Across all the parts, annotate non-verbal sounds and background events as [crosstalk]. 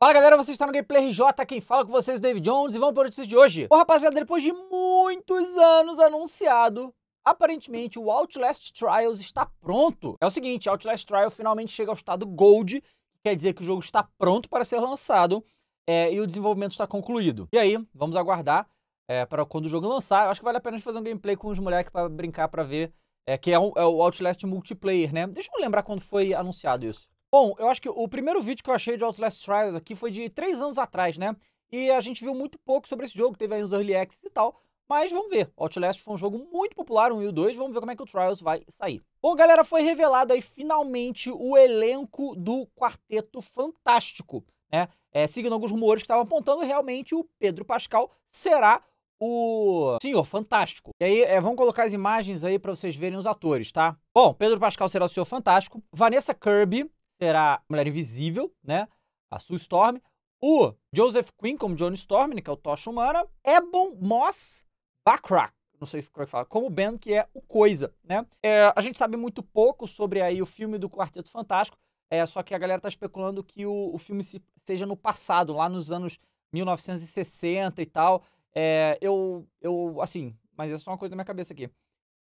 Fala galera, você está no Gameplay RJ, quem fala com vocês é o David Jones e vamos para o notícia de hoje. Bom rapaziada, depois de muitos anos anunciado, aparentemente o Outlast Trials está pronto. É o seguinte, Outlast Trials finalmente chega ao estado Gold, quer dizer que o jogo está pronto para ser lançado é, e o desenvolvimento está concluído. E aí, vamos aguardar é, para quando o jogo lançar. Eu acho que vale a pena fazer um gameplay com os moleques para brincar, para ver, é, que um, é, é, o Outlast Multiplayer, né? Deixa eu lembrar quando foi anunciado isso. Bom, eu acho que o primeiro vídeo que eu achei de Outlast Trials aqui foi de 3 anos atrás, né? E a gente viu muito pouco sobre esse jogo, teve aí uns early access e tal, mas vamos ver. Outlast foi um jogo muito popular, um e o 2, vamos ver como é que o Trials vai sair. Bom, galera, foi revelado aí finalmente o elenco do Quarteto Fantástico, né? É, seguindo alguns rumores que estavam apontando, realmente o Pedro Pascal será o Senhor Fantástico. E aí, é, vamos colocar as imagens aí para vocês verem os atores, tá? Bom, Pedro Pascal será o Senhor Fantástico, Vanessa Kirby, será Mulher Invisível, né? A Sue Storm. O Joseph Quinn, como John Storm, né, que é o Tocha Humana. Ebon Moss Backrack. Não sei como é que fala. Como Ben, que é o Coisa, né? É, a gente sabe muito pouco sobre aí o filme do Quarteto Fantástico. É, só que a galera tá especulando que o, o filme se, seja no passado, lá nos anos 1960 e tal. É, eu, eu, assim, mas é só uma coisa da minha cabeça aqui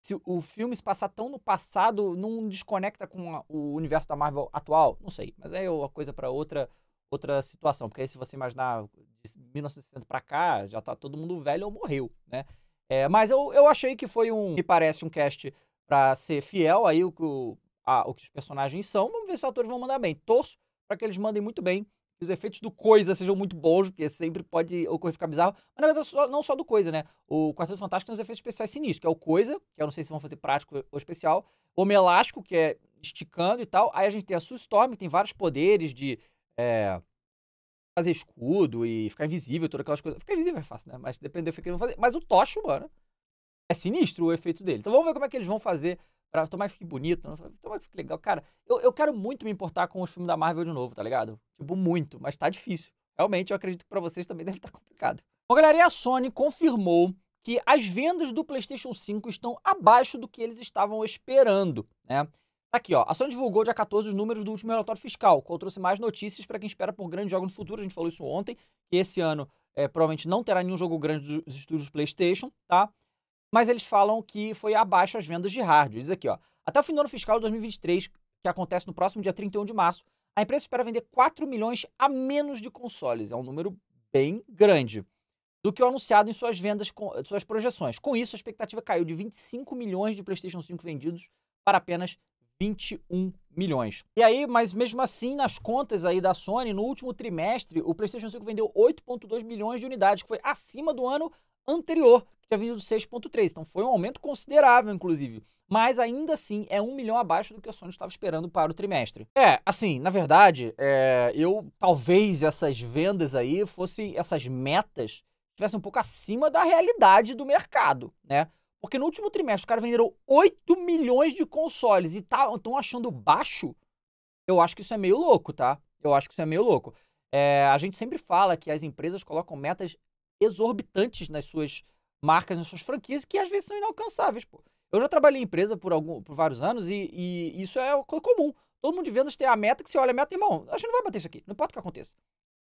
se o filme se passar tão no passado, não desconecta com o universo da Marvel atual? Não sei, mas é uma coisa para outra outra situação, porque aí se você imaginar de 1960 para cá, já tá todo mundo velho ou morreu, né? É, mas eu, eu achei que foi um, me parece um cast para ser fiel aí o, o, a, o que os personagens são. Vamos ver se os atores vão mandar bem. Torço para que eles mandem muito bem que os efeitos do coisa sejam muito bons, porque sempre pode ocorrer ficar bizarro. Mas na verdade, só, não só do coisa, né? O Quarteto Fantástico tem os efeitos especiais sinistros, que é o coisa, que eu não sei se vão fazer prático ou especial. O Homem Elástico, que é esticando e tal. Aí a gente tem a Sue Storm, que tem vários poderes de. É, fazer escudo e ficar invisível, todas aquelas coisas. Ficar invisível é fácil, né? Mas depende do efeito que eles vão fazer. Mas o Tocho, mano, é sinistro o efeito dele. Então vamos ver como é que eles vão fazer Pra, tomar que fique bonito, né? Tomar que fique legal. Cara, eu, eu quero muito me importar com os filmes da Marvel de novo, tá ligado? Tipo, muito, mas tá difícil. Realmente, eu acredito que pra vocês também [laughs] deve estar tá complicado. Bom, galera, e a Sony confirmou que as vendas do PlayStation 5 estão abaixo do que eles estavam esperando, né? Tá aqui, ó, a Sony divulgou dia 14 os números do último relatório fiscal, qual trouxe mais notícias para quem espera por grandes jogos no futuro. A gente falou isso ontem, que esse ano é, provavelmente não terá nenhum jogo grande dos estúdios PlayStation, tá? mas eles falam que foi abaixo as vendas de hardware. Diz aqui, ó. Até o fim do ano fiscal de 2023, que acontece no próximo dia 31 de março, a empresa espera vender 4 milhões a menos de consoles. É um número bem grande do que o anunciado em suas vendas, com, suas projeções. Com isso, a expectativa caiu de 25 milhões de PlayStation 5 vendidos para apenas 21 milhões. E aí, mas mesmo assim, nas contas aí da Sony, no último trimestre, o PlayStation 5 vendeu 8.2 milhões de unidades, que foi acima do ano anterior, que tinha vindo do 6,3. Então foi um aumento considerável, inclusive. Mas ainda assim é um milhão abaixo do que a Sony estava esperando para o trimestre. É, assim, na verdade, é, eu talvez essas vendas aí fossem essas metas estivessem um pouco acima da realidade do mercado, né? Porque no último trimestre os caras venderam 8 milhões de consoles e estão tá, achando baixo. Eu acho que isso é meio louco, tá? Eu acho que isso é meio louco. É, a gente sempre fala que as empresas colocam metas exorbitantes nas suas marcas, nas suas franquias, que às vezes são inalcançáveis, pô. Eu já trabalhei em empresa por, algum, por vários anos e, e isso é comum. Todo mundo de vendas tem a meta que você olha a meta, e irmão, a gente não vai bater isso aqui, não importa o que aconteça.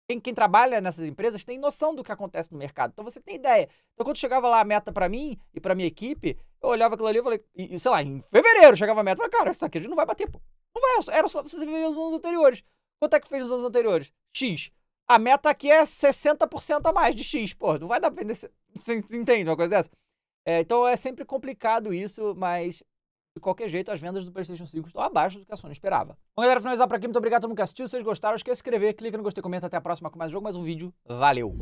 Quem, quem, trabalha nessas empresas tem noção do que acontece no mercado. Então você tem ideia. Então quando chegava lá a meta para mim e para minha equipe, eu olhava aquilo ali e falei, e, sei lá, em fevereiro chegava a meta, falei, cara, isso aqui a gente não vai bater, pô. Não vai, era só você ver os anos anteriores. Quanto é que fez nos anos anteriores? X. A meta aqui é 60% a mais de X, pô. Não vai dar pra vender. Você entende uma coisa dessa? É, então é sempre complicado isso, mas de qualquer jeito, as vendas do PlayStation 5 estão abaixo do que a Sony esperava. Bom, galera, finalizar por aqui. Muito obrigado a todo mundo que assistiu. Se vocês gostaram, esquece de inscrever, clica no gostei, comenta. Até a próxima com mais jogo, mais um vídeo. Valeu!